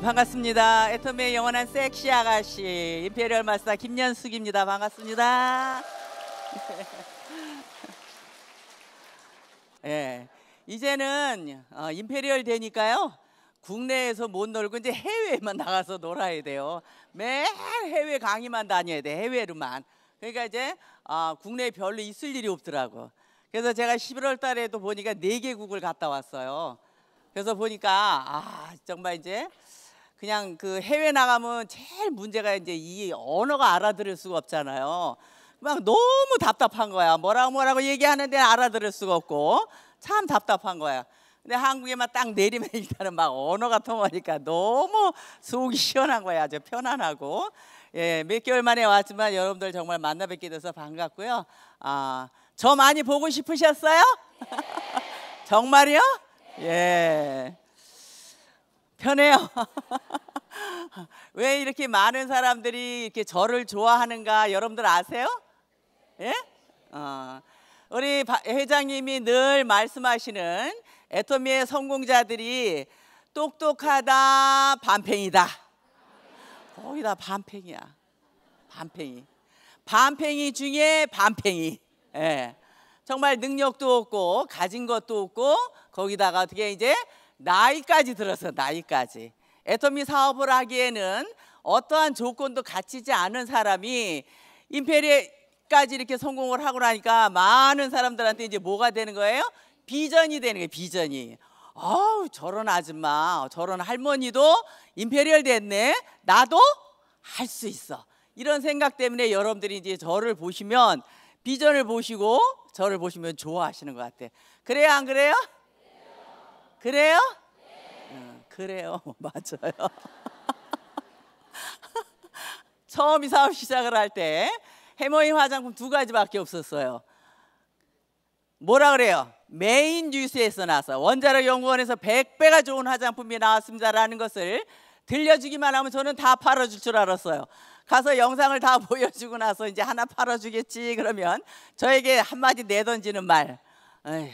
반갑습니다. 애터미의 영원한 섹시 아가씨, 임페리얼 마스터 김연숙입니다. 반갑습니다. 예, 네, 이제는 어, 임페리얼 되니까요. 국내에서 못 놀고 이제 해외에만 나가서 놀아야 돼요. 매일 해외 강의만 다녀야 돼, 해외로만. 그러니까 이제 어, 국내에 별로 있을 일이 없더라고. 그래서 제가 11월 달에도 보니까 4개국을 갔다 왔어요. 그래서 보니까 아 정말 이제 그냥 그 해외 나가면 제일 문제가 이제 이 언어가 알아들을 수가 없잖아요. 막 너무 답답한 거야. 뭐라고 뭐라고 얘기하는데 알아들을 수가 없고 참 답답한 거야. 근데 한국에만 딱 내리면 일단은 막 언어가 통하니까 너무 속이 시원한 거야. 아주 편안하고. 예, 몇 개월 만에 왔지만 여러분들 정말 만나 뵙게 돼서 반갑고요. 아, 저 많이 보고 싶으셨어요? 정말요? 이 예. 편해요. 왜 이렇게 많은 사람들이 이렇게 저를 좋아하는가 여러분들 아세요? 예? 어, 우리 회장님이 늘 말씀하시는 애터미의 성공자들이 똑똑하다 반팽이다. 거의 다 반팽이야. 반팽이. 반팽이 중에 반팽이. 예. 정말 능력도 없고 가진 것도 없고 거기다가 어떻게 이제 나이까지 들어서 나이까지 애터미 사업을 하기에는 어떠한 조건도 갖추지 않은 사람이 임페리까지 이렇게 성공을 하고 나니까 많은 사람들한테 이제 뭐가 되는 거예요? 비전이 되는 거예요. 비전이. 어우 저런 아줌마, 저런 할머니도 임페리얼 됐네. 나도 할 수 있어. 이런 생각 때문에 여러분들이 이제 저를 보시면 비전을 보시고 저를 보시면 좋아하시는 것 같아. 그래요, 안 그래요? 그래요? 네. 응, 어, 그래요. 맞아요. 처음 이 사업 시작을 할 때 해머인 화장품 두 가지밖에 없었어요. 뭐라 그래요? 메인 뉴스에서 나서 원자력 연구원에서 100배가 좋은 화장품이 나왔습니다라는 것을 들려주기만 하면 저는 다 팔아줄 줄 알았어요. 가서 영상을 다 보여주고 나서 이제 하나 팔아주겠지 그러면 저에게 한마디 내던지는 말. 에휴,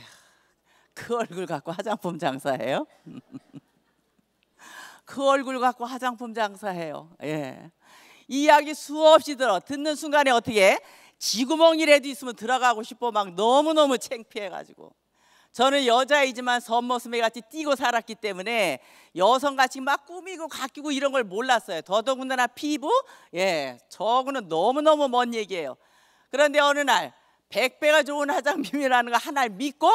그 얼굴 갖고 화장품 장사해요? 그 얼굴 갖고 화장품 장사해요. 예. 이야기 수없이 들어 듣는 순간에 어떻게 지구멍이라도 있으면 들어가고 싶어 막 너무너무 창피해가지고 저는 여자이지만 선모습에 같이 뛰고 살았기 때문에 여성같이 막 꾸미고 가꾸고 이런 걸 몰랐어요 더더군다나 피부 예 저거는 너무너무 먼 얘기예요 그런데 어느 날 백배가 좋은 화장품이라는 거 하나를 믿고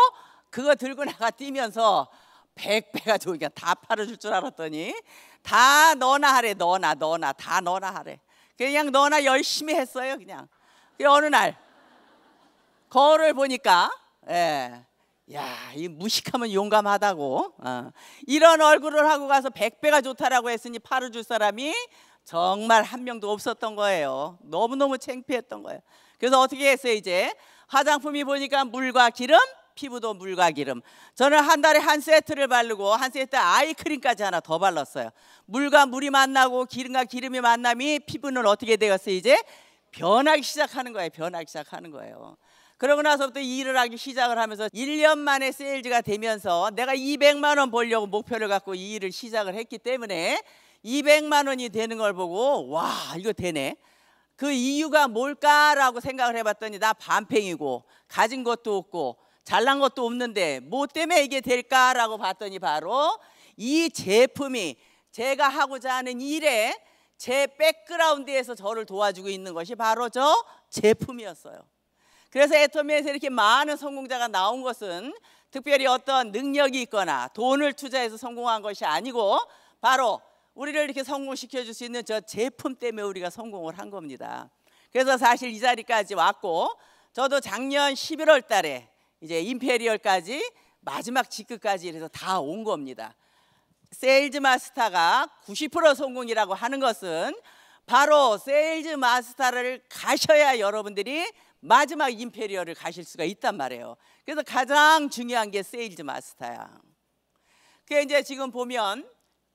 그거 들고 나가 뛰면서 백배가 좋으니까 다 팔아줄 줄 알았더니 다 너나 하래 너나 너나 다 너나 하래 그냥 너나 열심히 했어요 그냥 그래 어느 날 거울을 보니까 예. 야, 이 무식하면 용감하다고. 어. 이런 얼굴을 하고 가서 백배가 좋다라고 했으니 팔아줄 사람이 정말 한 명도 없었던 거예요. 너무너무 창피했던 거예요. 그래서 어떻게 했어요, 이제? 화장품이 보니까 물과 기름, 피부도 물과 기름. 저는 한 달에 한 세트를 바르고 한 세트 아이크림까지 하나 더 발랐어요. 물과 물이 만나고 기름과 기름이 만남이 피부는 어떻게 되었어요? 이제 변하기 시작하는 거예요. 변하기 시작하는 거예요. 그러고 나서부터 일을 하기 시작을 하면서 1년 만에 세일즈가 되면서 내가 200만 원 벌려고 목표를 갖고 이 일을 시작을 했기 때문에 200만 원이 되는 걸 보고 와 이거 되네. 그 이유가 뭘까라고 생각을 해봤더니 나 반팽이고 가진 것도 없고 잘난 것도 없는데 뭐 때문에 이게 될까라고 봤더니 바로 이 제품이 제가 하고자 하는 일에 제 백그라운드에서 저를 도와주고 있는 것이 바로 저 제품이었어요. 그래서 애터미에서 이렇게 많은 성공자가 나온 것은 특별히 어떤 능력이 있거나 돈을 투자해서 성공한 것이 아니고 바로 우리를 이렇게 성공시켜 줄 수 있는 저 제품 때문에 우리가 성공을 한 겁니다. 그래서 사실 이 자리까지 왔고 저도 작년 11월 달에 이제 임페리얼까지 마지막 직급까지 이래서 다 온 겁니다. 세일즈 마스터가 90% 성공이라고 하는 것은 바로 세일즈 마스터를 가셔야 여러분들이 마지막 임페리얼을 가실 수가 있단 말이에요. 그래서 가장 중요한 게 세일즈 마스터야. 그 이제 지금 보면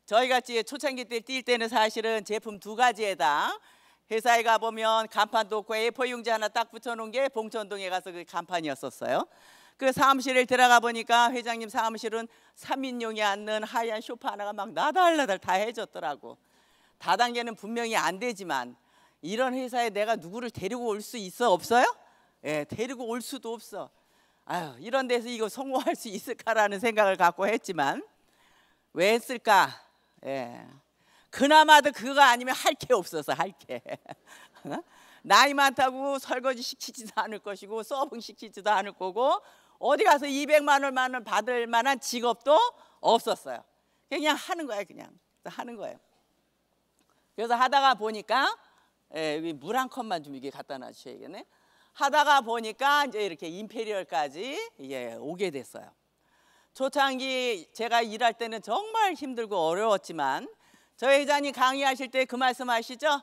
저희 같이 초창기 때 뛸 때는 사실은 제품 두 가지에다 회사에 가보면 간판도 없고 A4 용지 하나 딱 붙여놓은 게 봉천동에 가서 그 간판이었었어요. 그 사무실에 들어가 보니까 회장님 사무실은 3인용이 앉는 하얀 쇼파 하나가 막 나달나달 다 해줬더라고. 다단계는 분명히 안 되지만 이런 회사에 내가 누구를 데리고 올 수 있어 없어요? 예, 데리고 올 수도 없어. 아유, 이런 데서 이거 성공할 수 있을까라는 생각을 갖고 했지만 왜 했을까? 예. 그나마도 그거 아니면 할 게 없어서 할 게. 어? 나이 많다고 설거지 시키지도 않을 것이고 서빙 시키지도 않을 거고 어디 가서 200만 원만을 받을 만한 직업도 없었어요. 그냥 하는 거예요, 그냥 하는 거예요. 그래서 하다가 보니까 예, 물한 컵만 좀 이게 갖다 놔주셔야겠네. 하다가 보니까 이제 이렇게 임페리얼까지 예, 오게 됐어요. 초창기 제가 일할 때는 정말 힘들고 어려웠지만 저 회장님 강의하실 때 그 말씀 아시죠?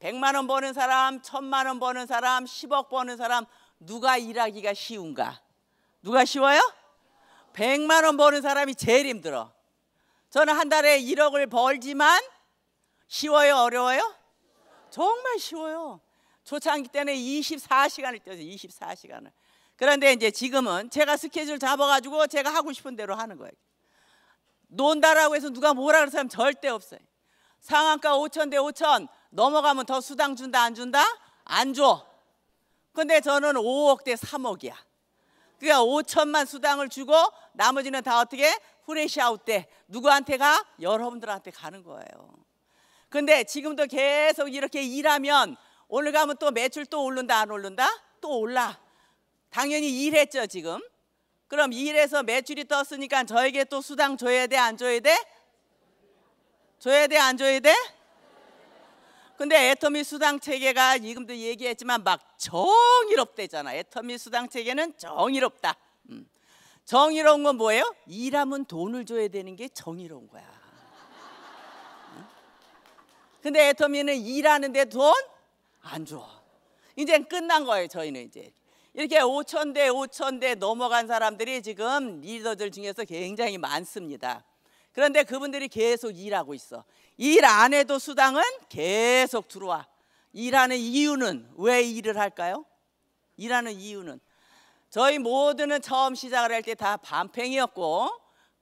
100만 원 버는 사람, 1000만 원 버는 사람, 10억 버는 사람 누가 일하기가 쉬운가? 누가 쉬워요? 100만 원 버는 사람이 제일 힘들어. 저는 한 달에 1억을 벌지만 쉬워요, 어려워요? 정말 쉬워요. 초창기 때는 24시간을 뛰어서 24시간을. 그런데 이제 지금은 제가 스케줄 잡아가지고 제가 하고 싶은 대로 하는 거예요. 논다라고 해서 누가 뭐라 그런 사람 절대 없어요. 상한가 5천 대 5천 넘어가면 더 수당 준다 안 준다? 안 줘. 근데 저는 5억 대 3억이야. 그러니까 5천만 수당을 주고 나머지는 다 어떻게 후레시아웃 때 누구한테 가? 여러분들한테 가는 거예요. 근데 지금도 계속 이렇게 일하면 오늘 가면 또 매출 또 오른다 안 오른다? 또 올라. 당연히 일했죠 지금. 그럼 일에서 매출이 떴으니까 저에게 또 수당 줘야 돼, 안 줘야 돼? 줘야 돼, 안 줘야 돼? 근데 애터미 수당 체계가 지금도 얘기했지만 막 정의롭대잖아. 애터미 수당 체계는 정의롭다. 음. 정의로운 건 뭐예요? 일하면 돈을 줘야 되는 게 정의로운 거야. 음. 근데 애터미는 일하는데 돈 안 줘. 이제 끝난 거예요. 저희는 이제 이렇게 5천 대, 5천 대 넘어간 사람들이 지금 리더들 중에서 굉장히 많습니다. 그런데 그분들이 계속 일하고 있어. 일 안 해도 수당은 계속 들어와. 일하는 이유는 왜 일을 할까요? 일하는 이유는 저희 모두는 처음 시작을 할 때 다 반팽이었고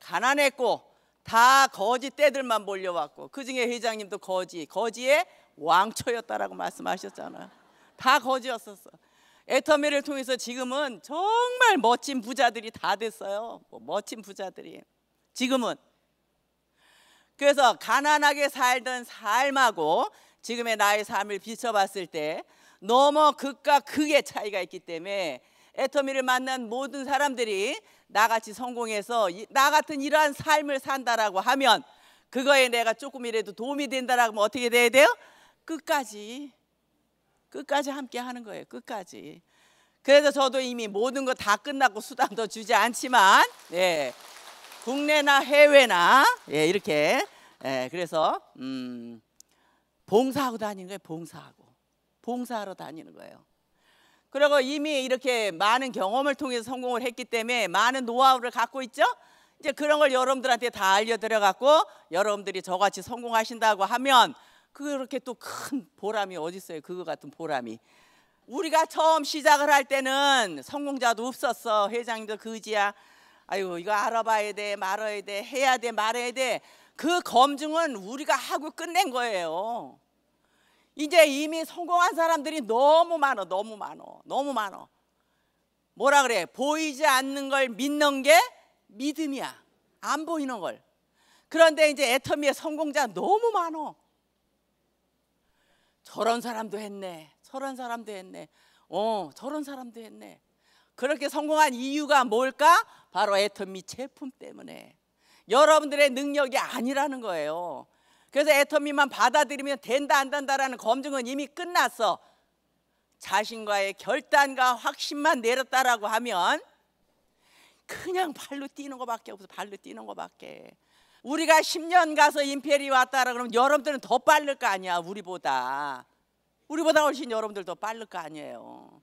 가난했고 다거짓대들만 몰려왔고 그중에 회장님도 거지 거지의 왕초였다라고 말씀하셨잖아요. 다 거지였었어. 에터미를 통해서 지금은 정말 멋진 부자들이 다 됐어요. 뭐 멋진 부자들이. 지금은. 그래서 가난하게 살던 삶하고 지금의 나의 삶을 비춰봤을 때 너무 극과 극의 차이가 있기 때문에 애터미를 만난 모든 사람들이 나같이 성공해서 나 같은 이러한 삶을 산다라고 하면 그거에 내가 조금이라도 도움이 된다라고 하면 어떻게 돼야 돼요? 끝까지 끝까지 함께 하는 거예요. 끝까지. 그래서 저도 이미 모든 거 다 끝났고 수당도 주지 않지만 예. 국내나 해외나 예, 이렇게 예, 그래서 음, 봉사하고 다니는 거예요. 봉사하고. 봉사하러 다니는 거예요. 그리고 이미 이렇게 많은 경험을 통해서 성공을 했기 때문에 많은 노하우를 갖고 있죠. 이제 그런 걸 여러분들한테 다 알려드려 갖고 여러분들이 저같이 성공하신다고 하면 그렇게 또 큰 보람이 어디 있어요? 그거 같은 보람이. 우리가 처음 시작을 할 때는 성공자도 없었어. 회장님도 그지야. 아유 이거 알아봐야 돼, 말아야 돼, 해야 돼, 말아야 돼. 그 검증은 우리가 하고 끝낸 거예요. 이제 이미 성공한 사람들이 너무 많어, 너무 많어, 너무 많어. 뭐라 그래? 보이지 않는 걸 믿는 게 믿음이야. 안 보이는 걸. 그런데 이제 애터미의 성공자 너무 많어. 저런 사람도 했네. 저런 사람도 했네. 어, 저런 사람도 했네. 그렇게 성공한 이유가 뭘까? 바로 애터미 제품 때문에. 여러분들의 능력이 아니라는 거예요. 그래서 애터미만 받아들이면 된다 안 된다라는 검증은 이미 끝났어. 자신과의 결단과 확신만 내렸다라고 하면 그냥 발로 뛰는 것밖에 없어. 발로 뛰는 것밖에. 우리가 10년 가서 임페리 왔다라 그러면 여러분들은 더 빠를 거 아니야 우리보다 우리보다 훨씬 여러분들 더 빠를 거 아니에요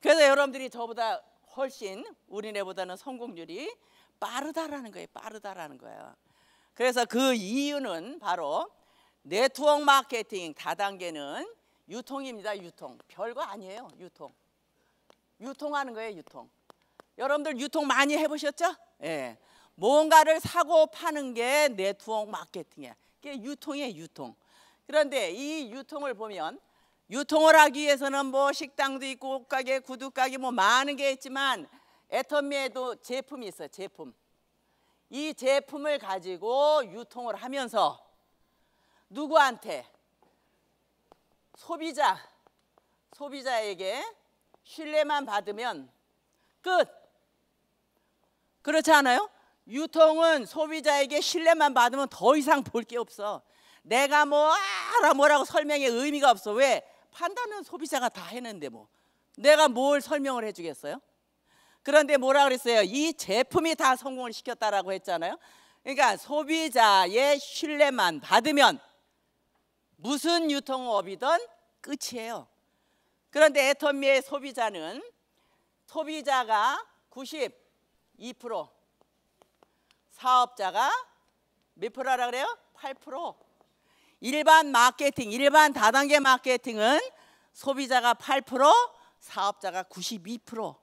그래서 여러분들이 저보다 훨씬 우리네보다는 성공률이 빠르다라는 거예요 빠르다라는 거예요 그래서 그 이유는 바로 네트워크 마케팅 다단계는 유통입니다 유통 별거 아니에요 유통 유통하는 거예요 유통 여러분들 유통 많이 해보셨죠? 예. 뭔가를 사고 파는 게 네트워크 마케팅이야. 이게 유통이에 유통. 그런데 이 유통을 보면 유통을 하기 위해서는 뭐 식당도 있고 옷가게, 구두가게 뭐 많은 게 있지만 애터미에도 제품이 있어 제품. 이 제품을 가지고 유통을 하면서 누구한테 소비자, 소비자에게 신뢰만 받으면 끝. 그렇지 않아요? 유통은 소비자에게 신뢰만 받으면 더 이상 볼 게 없어. 내가 뭐알 뭐라고 설명에 의미가 없어. 왜? 판단은 소비자가 다 했는데 뭐. 내가 뭘 설명을 해주겠어요? 그런데 뭐라 그랬어요? 이 제품이 다 성공을 시켰다라고 했잖아요. 그러니까 소비자의 신뢰만 받으면 무슨 유통업이든 끝이에요. 그런데 애터미의 소비자는 소비자가 92% 사업자가 몇 프로라 그래요? 8%. 일반 마케팅, 일반 다단계 마케팅은 소비자가 8%, 사업자가 92%.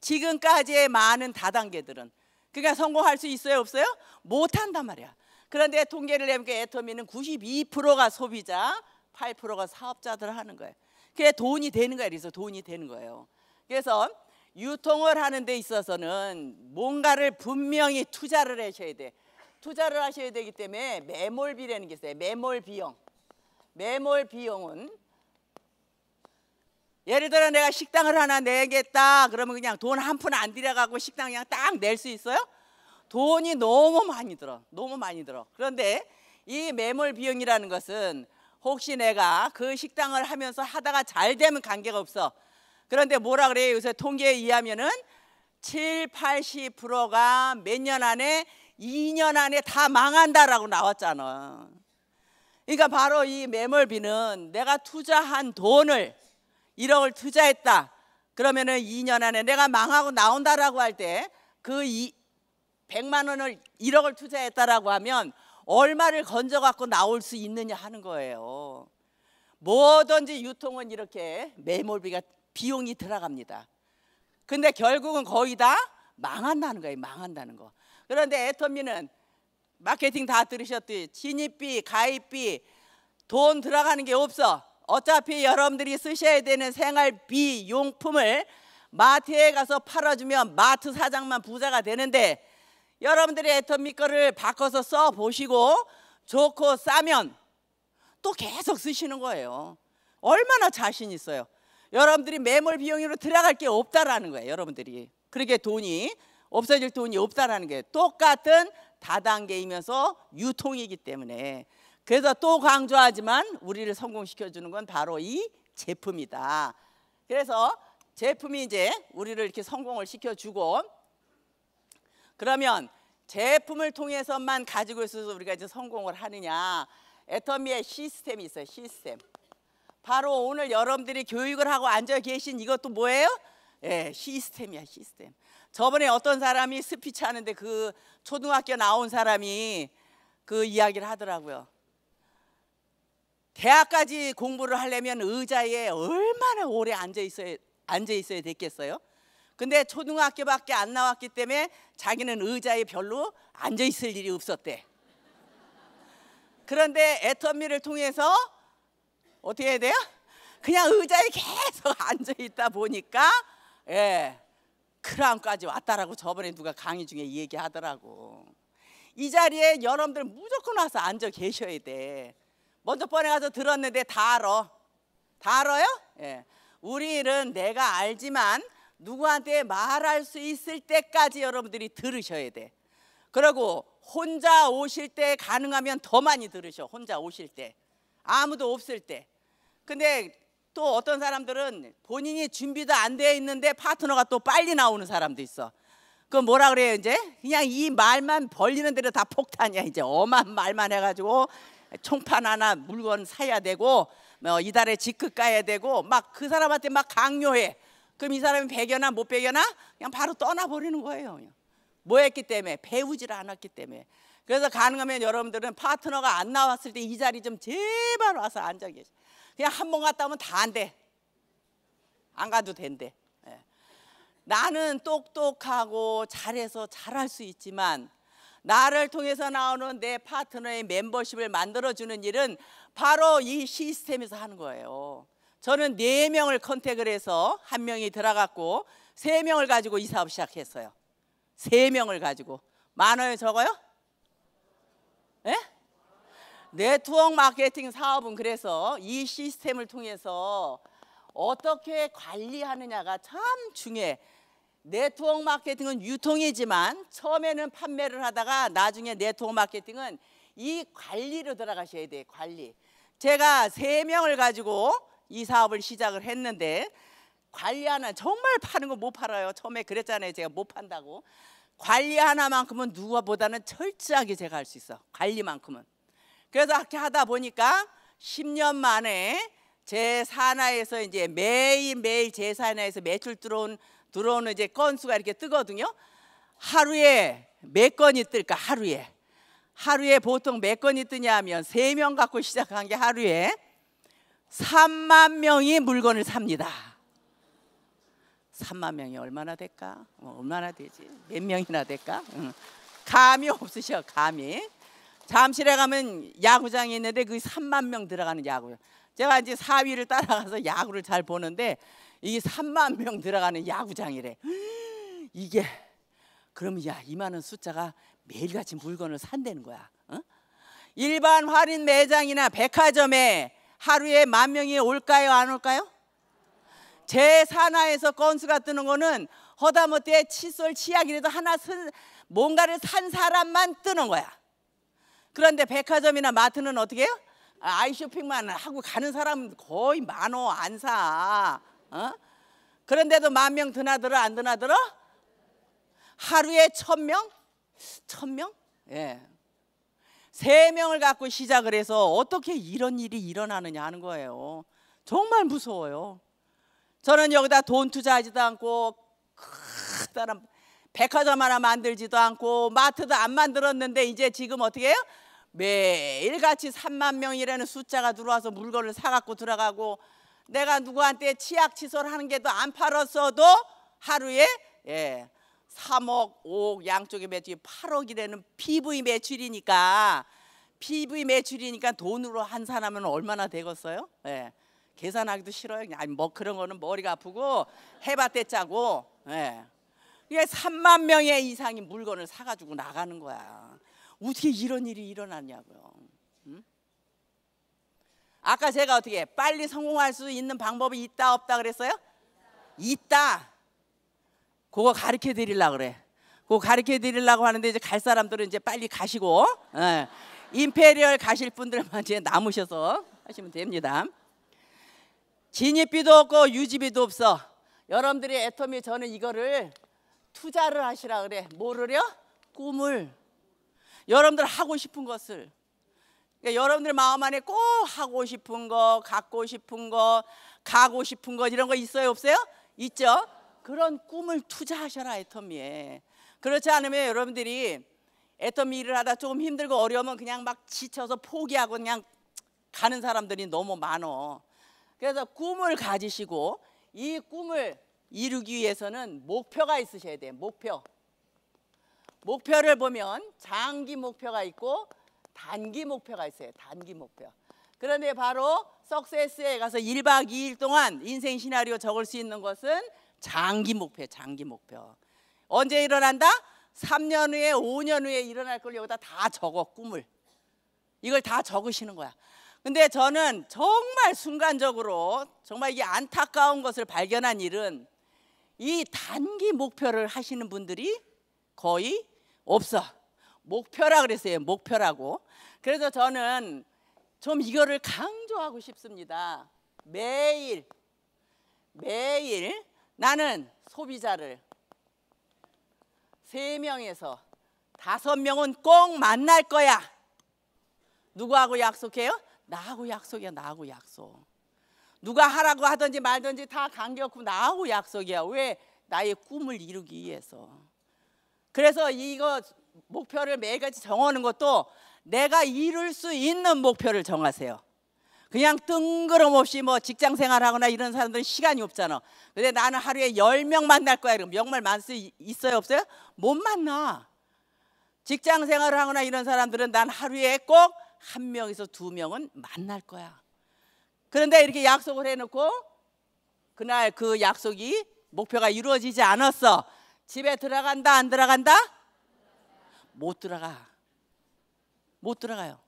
지금까지의 많은 다단계들은 그러니까 성공할 수 있어요, 없어요? 못 한단 말이야. 그런데 통계를 내보니까 애터미는 92%가 소비자, 8%가 사업자들 하는 거예요. 그게 돈이 되는 거예요. 그래서 돈이 되는 거예요. 그래서 유통을 하는 데 있어서는 뭔가를 분명히 투자를 하셔야 돼. 투자를 하셔야 되기 때문에 매몰비라는 게 있어요. 매몰 비용. 매몰 비용은 예를 들어 내가 식당을 하나 내겠다. 그러면 그냥 돈 한 푼 안 들여가고 식당 그냥 딱 낼 수 있어요? 돈이 너무 많이 들어. 너무 많이 들어. 그런데 이 매몰 비용이라는 것은 혹시 내가 그 식당을 하면서 하다가 잘 되면 관계가 없어. 그런데 뭐라 그래요? 요새 통계에 의하면은 7, 80%가 몇 년 안에 2년 안에 다 망한다라고 나왔잖아. 그러니까 바로 이 매몰비는 내가 투자한 돈을 1억을 투자했다. 그러면은 2년 안에 내가 망하고 나온다라고 할 때 그 100만 원을 1억을 투자했다라고 하면 얼마를 건져 갖고 나올 수 있느냐 하는 거예요. 뭐든지 유통은 이렇게 매몰비가 비용이 들어갑니다. 근데 결국은 거의 다 망한다는 거예요. 망한다는 거. 그런데 애터미는 마케팅 다 들으셨듯이 진입비, 가입비, 돈 들어가는 게 없어. 어차피 여러분들이 쓰셔야 되는 생활비 용품을 마트에 가서 팔아주면 마트 사장만 부자가 되는데 여러분들이 애터미 거를 바꿔서 써보시고 좋고 싸면 또 계속 쓰시는 거예요. 얼마나 자신 있어요. 여러분들이 매몰 비용으로 들어갈 게 없다라는 거예요. 여러분들이 그렇게 돈이 없어질 돈이 없다라는 게 똑같은 다단계이면서 유통이기 때문에 그래서 또 강조하지만 우리를 성공시켜 주는 건 바로 이 제품이다. 그래서 제품이 이제 우리를 이렇게 성공을 시켜 주고 그러면 제품을 통해서만 가지고 있어서 우리가 이제 성공을 하느냐? 애터미의 시스템이 있어요. 시스템. 바로 오늘 여러분들이 교육을 하고 앉아 계신 이것도 뭐예요? 예, 시스템이야 시스템. 저번에 어떤 사람이 스피치 하는데 그 초등학교 나온 사람이 그 이야기를 하더라고요. 대학까지 공부를 하려면 의자에 얼마나 오래 앉아 있어야 앉아 있어야 됐겠어요? 근데 초등학교밖에 안 나왔기 때문에 자기는 의자에 별로 앉아 있을 일이 없었대. 그런데 애터미를 통해서 어떻게 해야 돼요? 그냥 의자에 계속 앉아 있다 보니까 예. 크라운까지 왔다라고 저번에 누가 강의 중에 얘기하더라고. 이 자리에 여러분들 무조건 와서 앉아 계셔야 돼. 먼저 번에 가서 들었는데 다 알아. 다 알아요? 예. 우리 일은 내가 알지만 누구한테 말할 수 있을 때까지 여러분들이 들으셔야 돼. 그리고 혼자 오실 때 가능하면 더 많이 들으셔. 혼자 오실 때. 아무도 없을 때. 근데 또 어떤 사람들은 본인이 준비도 안 돼 있는데 파트너가 또 빨리 나오는 사람도 있어. 그 뭐라 그래요 이제? 그냥 이 말만 벌리는 대로 다 폭탄이야 이제 엄한 말만 해가지고 총판 하나 물건 사야 되고 뭐 이달에 직급 가야 되고 막 그 사람한테 막 강요해. 그럼 이 사람이 배겨나 못 배겨나 그냥 바로 떠나버리는 거예요. 뭐 했기 때문에 배우질 않았기 때문에. 그래서 가능하면 여러분들은 파트너가 안 나왔을 때 이 자리 좀 제발 와서 앉아 계세요. 그냥 한 번 갔다 오면 다 안 돼. 안 가도 된대. 예. 나는 똑똑하고 잘해서 잘할 수 있지만 나를 통해서 나오는 내 파트너의 멤버십을 만들어주는 일은 바로 이 시스템에서 하는 거예요. 저는 네 명을 컨택을 해서 한 명이 들어갔고 세 명을 가지고 이 사업 시작했어요. 세 명을 가지고 많아요 적어요? 예? 네트워크 마케팅 사업은 그래서 이 시스템을 통해서 어떻게 관리하느냐가 참 중요해. 네트워크 마케팅은 유통이지만 처음에는 판매를 하다가 나중에 네트워크 마케팅은 이 관리로 들어가셔야 돼 관리. 제가 세 명을 가지고 이 사업을 시작을 했는데 관리 하나 정말 파는 거 못 팔아요. 처음에 그랬잖아요. 제가 못 판다고. 관리 하나만큼은 누구보다는 철저하게 제가 할 수 있어. 관리만큼은. 그래서 그렇게 하다 보니까 10년 만에 제 산하에서 이제 매일 매일 제 산하에서 매출 들어온 들어오는 이제 건수가 이렇게 뜨거든요. 하루에 몇 건이 뜰까 하루에 하루에 보통 몇 건이 뜨냐면 세 명 갖고 시작한 게 하루에 3만 명이 물건을 삽니다. 3만 명이 얼마나 될까? 뭐 얼마나 되지? 몇 명이나 될까? 응. 감이 없으셔 감이. 잠실에 가면 야구장이 있는데 그 3만 명 들어가는 야구장. 제가 이제 4위를 따라가서 야구를 잘 보는데 이게 3만 명 들어가는 야구장이래. 이게 그럼 야 이만한 숫자가 매일같이 물건을 산다는 거야. 어? 일반 할인 매장이나 백화점에 하루에 만 명이 올까요 안 올까요? 제 산하에서 건수가 뜨는 거는 허다못해 칫솔 치약이라도 하나 쓴 뭔가를 산 사람만 뜨는 거야. 그런데 백화점이나 마트는 어떻게 해요? 아, 아이쇼핑만 하고 가는 사람 거의 만호 안 사. 어? 그런데도 만 명 드나들어 안 드나들어? 하루에 천 명? 천 명? 예. 세 명을 갖고 시작을 해서 어떻게 이런 일이 일어나느냐 하는 거예요. 정말 무서워요. 저는 여기다 돈 투자하지도 않고 크다란 백화점 하나 만들지도 않고 마트도 안 만들었는데 이제 지금 어떻게 해요? 매일같이 3만 명이라는 숫자가 들어와서 물건을 사갖고 들어가고 내가 누구한테 치약 치솔하는 게더안 팔았어도 하루에 예, 3억, 5억 양쪽에 매출이 8억이되는 PV 매출이니까 PV 매출이니까 돈으로 한산하면 얼마나 되겠어요? 예. 계산하기도 싫어요. 아니 뭐 그런 거는 머리가 아프고 해봤대 짜고. 예. 이게 3만 명의 이상이 물건을 사가지고 나가는 거야. 어떻게 이런 일이 일어났냐고요. 음? 아까 제가 어떻게 빨리 성공할 수 있는 방법이 있다 없다 그랬어요? 있다. 그거 가르쳐 드리려 그래. 그거 가르쳐 드리려고 하는데 이제 갈 사람들은 이제 빨리 가시고 예. 임페리얼 가실 분들만 이제 남으셔서 하시면 됩니다. 진입비도 없고 유지비도 없어. 여러분들이 애터미 저는 이거를 투자를 하시라 그래. 뭐를요? 꿈을. 여러분들 하고 싶은 것을 그러니까 여러분들 마음 안에 꼭 하고 싶은 거, 갖고 싶은 거, 가고 싶은 거 이런 거 있어요 없어요? 있죠? 그런 꿈을 투자하셔라 애터미에 그렇지 않으면 여러분들이 애터미 일을 하다 조금 힘들고 어려우면 그냥 막 지쳐서 포기하고 그냥 가는 사람들이 너무 많어 그래서 꿈을 가지시고 이 꿈을 이루기 위해서는 목표가 있으셔야 돼요 목표 목표를 보면 장기 목표가 있고 단기 목표가 있어요. 단기 목표. 그런데 바로 석세스에 가서 1박 2일 동안 인생 시나리오 적을 수 있는 것은 장기 목표, 장기 목표. 언제 일어난다? 3년 후에, 5년 후에 일어날 걸 여기다 다 적어, 꿈을. 이걸 다 적으시는 거야. 근데 저는 정말 순간적으로 정말 이게 안타까운 것을 발견한 일은 이 단기 목표를 하시는 분들이 거의 없어. 목표라 그랬어요. 목표라고. 그래서 저는 좀 이거를 강조하고 싶습니다. 매일 매일 나는 소비자를 세명에서 다섯 명은꼭 만날 거야. 누구하고 약속해요? 나하고 약속이야. 나하고 약속. 누가 하라고 하든지 말든지 다 관계 없고 나하고 약속이야. 왜? 나의 꿈을 이루기 위해서. 그래서 이거 목표를 매일같이 정하는 것도 내가 이룰 수 있는 목표를 정하세요. 그냥 뜬금없이 뭐 직장 생활하거나 이런 사람들은 시간이 없잖아. 근데 나는 하루에 열 명 만날 거야. 그럼 정말 만수 있어요, 없어요? 못 만나. 직장 생활을 하거나 이런 사람들은 난 하루에 꼭 한 명에서 두 명은 만날 거야. 그런데 이렇게 약속을 해놓고 그날 그 약속이 목표가 이루어지지 않았어. 집에 들어간다 안 들어간다? 못 들어가. 못 들어가요.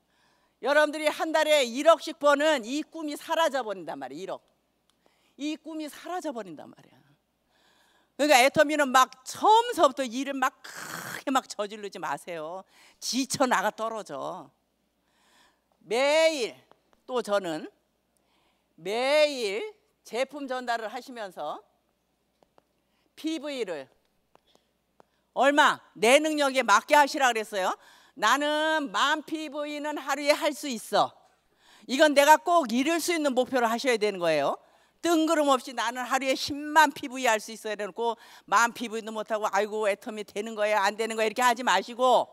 여러분들이 한 달에 1억씩 버는 이 꿈이 사라져 버린단 말이에요. 1억. 이 꿈이 사라져 버린단 말이야. 그러니까 애터미는 막 처음서부터 일을 막 크게 막저지르지 마세요. 지쳐 나가 떨어져. 매일 또 저는 매일 제품 전달을 하시면서 PV를 얼마? 내 능력에 맞게 하시라 그랬어요. 나는 만 PV는 하루에 할 수 있어. 이건 내가 꼭 이룰 수 있는 목표로 하셔야 되는 거예요. 뜬금없이 나는 하루에 10만 PV 할 수 있어야 되고 만 PV도 못하고 아이고 애텀이 되는 거야 안 되는 거야 이렇게 하지 마시고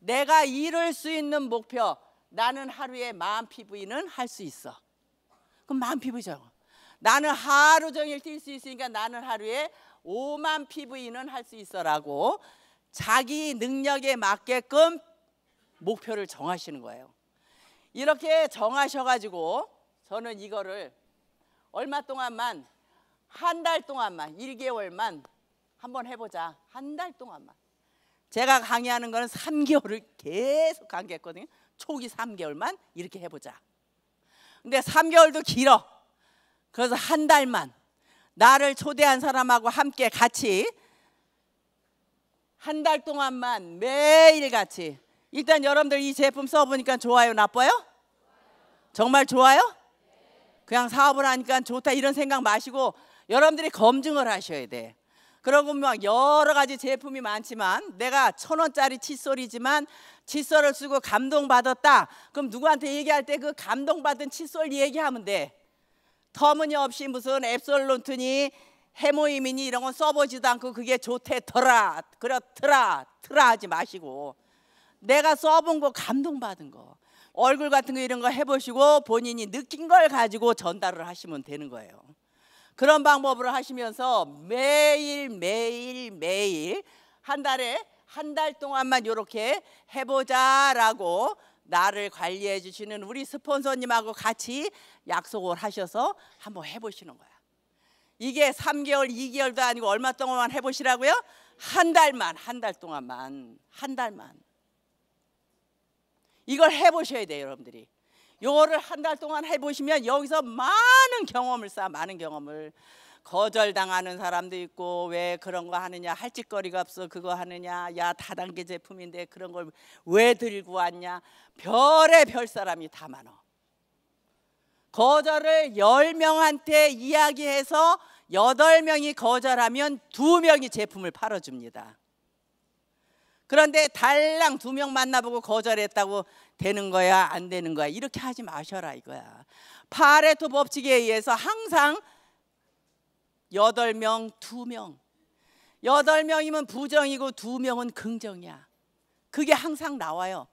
내가 이룰 수 있는 목표 나는 하루에 만 PV는 할 수 있어. 그럼 만 PV죠. 나는 하루 종일 뛸 수 있으니까 나는 하루에 5만 PV는 할 수 있어라고 자기 능력에 맞게끔 목표를 정하시는 거예요. 이렇게 정하셔가지고 저는 이거를 얼마 동안만 한 달 동안만 1개월만 한번 해보자 한 달 동안만 제가 강의하는 거는 3개월을 계속 강의했거든요 초기 3개월만 이렇게 해보자 근데 3개월도 길어 그래서 한 달만 나를 초대한 사람하고 함께 같이 한 달 동안만 매일 같이 일단 여러분들 이 제품 써보니까 좋아요 나빠요? 정말 좋아요? 그냥 사업을 하니까 좋다 이런 생각 마시고 여러분들이 검증을 하셔야 돼 그러고 막 여러 가지 제품이 많지만 내가 천 원짜리 칫솔이지만 칫솔을 쓰고 감동받았다 그럼 누구한테 얘기할 때 그 감동받은 칫솔 얘기하면 돼 터무니없이 무슨 앱솔론트니 해모임이니 이런 건 써보지도 않고 그게 좋대더라 그렇더라 트라 하지 마시고 내가 써본 거 감동받은 거 얼굴 같은 거 이런 거 해보시고 본인이 느낀 걸 가지고 전달을 하시면 되는 거예요 그런 방법으로 하시면서 매일 매일 매일 한 달에 한 달 동안만 이렇게 해보자라고 나를 관리해 주시는 우리 스폰서님하고 같이 약속을 하셔서 한번 해보시는 거야. 이게 3개월, 2개월도 아니고 얼마 동안 해보시라고요? 한 달만, 한 달 동안만, 한 달만. 이걸 해보셔야 돼요, 여러분들이. 요거를 한 달 동안 해보시면 여기서 많은 경험을 쌓아, 많은 경험을. 거절당하는 사람도 있고 왜 그런 거 하느냐 할짓거리가 없어 그거 하느냐 야 다단계 제품인데 그런 걸 왜 들고 왔냐 별의 별 사람이 다많아 거절을 1 0명한테 이야기해서 8 명이 거절하면 2명이 제품을 팔아줍니다 그런데 달랑 두 명 만나보고 거절했다고 되는 거야 안 되는 거야 이렇게 하지 마셔라 이거야 파레토 법칙에 의해서 항상 여덟 명, 두 명. 여덟 명이면 부정이고 두 명은 긍정이야. 그게 항상 나와요.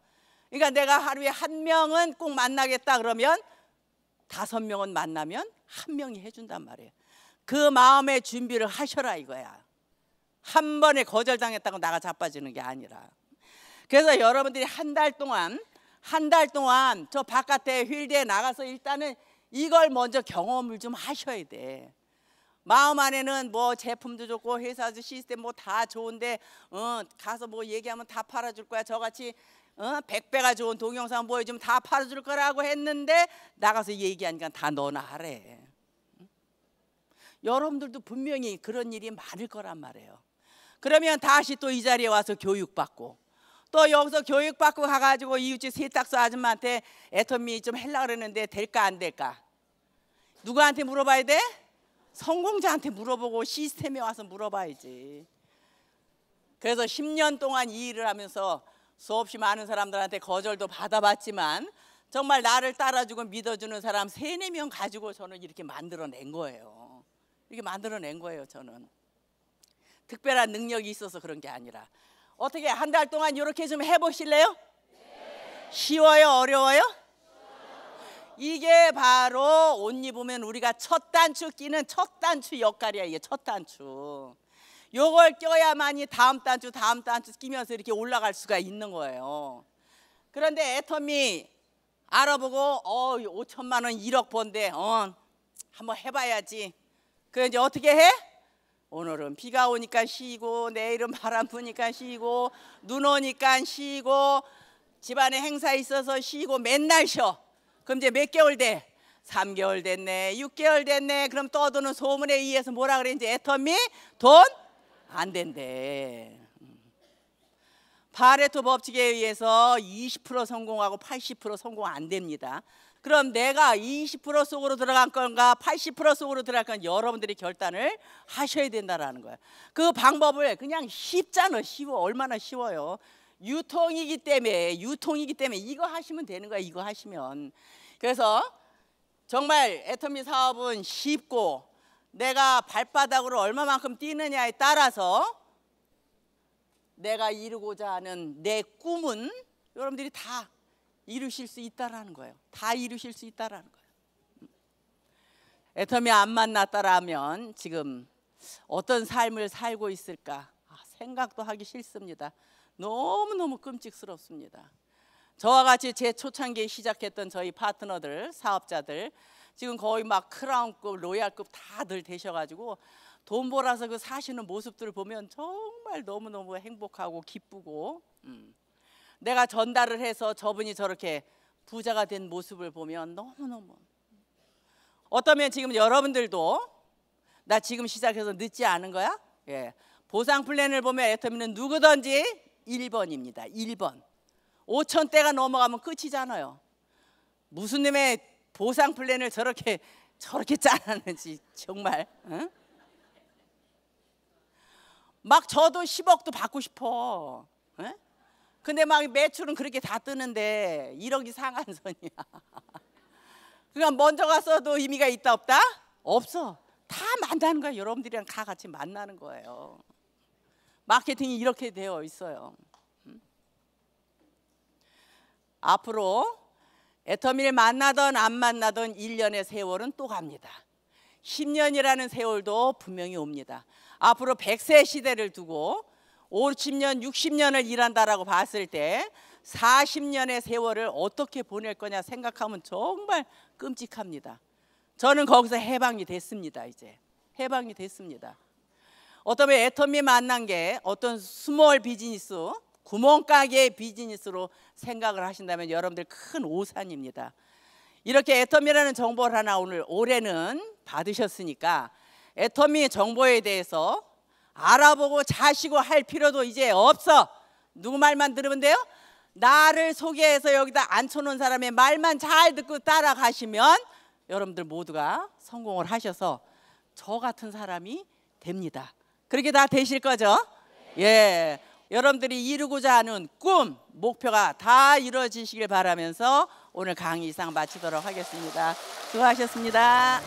그러니까 내가 하루에 한 명은 꼭 만나겠다 그러면 다섯 명은 만나면 한 명이 해준단 말이에요. 그 마음의 준비를 하셔라 이거야. 한 번에 거절당했다고 나가 자빠지는 게 아니라. 그래서 여러분들이 한 달 동안 한 달 동안 저 바깥에 휠대에 나가서 일단은 이걸 먼저 경험을 좀 하셔야 돼. 마음 안에는 뭐 제품도 좋고 회사도 시스템 뭐 다 좋은데 어, 가서 뭐 얘기하면 다 팔아줄 거야 저같이 어, 100배가 좋은 동영상 보여주면 다 팔아줄 거라고 했는데 나가서 얘기하니까 다 너나 하래 여러분들도 분명히 그런 일이 많을 거란 말이에요 그러면 다시 또 이 자리에 와서 교육받고 또 여기서 교육받고 가가지고 이웃집 세탁소 아줌마한테 애터미 좀 할라 그러는데 될까 안 될까 누구한테 물어봐야 돼? 성공자한테 물어보고 시스템에 와서 물어봐야지. 그래서 10년 동안 이 일을 하면서 수없이 많은 사람들한테 거절도 받아봤지만 정말 나를 따라주고 믿어주는 사람 3, 4명 가지고 저는 이렇게 만들어낸 거예요. 이렇게 만들어낸 거예요, 저는. 특별한 능력이 있어서 그런 게 아니라 어떻게 한 달 동안 이렇게 좀 해보실래요? 쉬워요, 어려워요? 이게 바로 옷 입으면 우리가 첫 단추 끼는 첫 단추 역할이야 이게 첫 단추 요걸 껴야만이 다음 단추 다음 단추 끼면서 이렇게 올라갈 수가 있는 거예요 그런데 애터미 알아보고 어 5천만 원 1억 번데 어 한번 해봐야지 그 이제 어떻게 해? 오늘은 비가 오니까 쉬고 내일은 바람 부니까 쉬고 눈 오니까 쉬고 집안에 행사 있어서 쉬고 맨날 쉬어 그럼 이제 몇 개월 돼? 3개월 됐네, 6개월 됐네. 그럼 떠도는 소문에 의해서 뭐라 그래? 이제 애터미 돈 안 된대. 음. 바레토 법칙에 의해서 20% 성공하고 80% 성공 안 됩니다. 그럼 내가 20% 속으로 들어간 건가 80% 속으로 들어간 건 여러분들이 결단을 하셔야 된다라는 거예요. 그 방법을 그냥 쉽잖아. 쉬워. 얼마나 쉬워요. 유통이기 때문에 유통이기 때문에 이거 하시면 되는 거야 이거 하시면 그래서 정말 애터미 사업은 쉽고 내가 발바닥으로 얼마만큼 뛰느냐에 따라서 내가 이루고자 하는 내 꿈은 여러분들이 다 이루실 수 있다라는 거예요 다 이루실 수 있다라는 거예요 애터미 안 만났다라면 지금 어떤 삶을 살고 있을까 아, 생각도 하기 싫습니다 너무너무 끔찍스럽습니다. 저와 같이 제 초창기에 시작했던 저희 파트너들, 사업자들 지금 거의 막 크라운급, 로얄급 다들 되셔가지고 돈 벌어서 그 사시는 모습들을 보면 정말 너무너무 행복하고 기쁘고 음. 내가 전달을 해서 저분이 저렇게 부자가 된 모습을 보면 너무너무 어떠면 지금 여러분들도 나 지금 시작해서 늦지 않은 거야? 예. 보상 플랜을 보면 애터미는 누구든지 1번입니다. 1번. 5천대가 넘어가면 끝이잖아요. 무슨 놈의 보상 플랜을 저렇게 저렇게 짜놨는지 정말. 응? 막 저도 10억도 받고 싶어. 응? 근데 막 매출은 그렇게 다 뜨는데 1억이 상한선이야. 그러니까 먼저 갔어도 의미가 있다 없다? 없어. 다 만나는 거야. 여러분들이랑 다 같이 만나는 거예요. 마케팅이 이렇게 되어 있어요. 음. 앞으로 애터미를 만나던 안 만나던 1년의 세월은 또 갑니다. 10년이라는 세월도 분명히 옵니다. 앞으로 100세 시대를 두고 50년, 60년을 일한다라고 봤을 때 40년의 세월을 어떻게 보낼 거냐 생각하면 정말 끔찍합니다. 저는 거기서 해방이 됐습니다. 이제 해방이 됐습니다. 어떤 애터미 만난 게 어떤 스몰 비즈니스 구멍가게 비즈니스로 생각을 하신다면 여러분들 큰 오산입니다. 이렇게 애터미라는 정보를 하나 오늘 올해는 받으셨으니까 애터미 정보에 대해서 알아보고 자시고 할 필요도 이제 없어. 누구 말만 들으면 돼요? 나를 소개해서 여기다 앉혀놓은 사람의 말만 잘 듣고 따라가시면 여러분들 모두가 성공을 하셔서 저 같은 사람이 됩니다. 그렇게 다 되실 거죠? 예. 여러분들이 이루고자 하는 꿈, 목표가 다 이루어지시길 바라면서 오늘 강의 이상 마치도록 하겠습니다. 수고하셨습니다.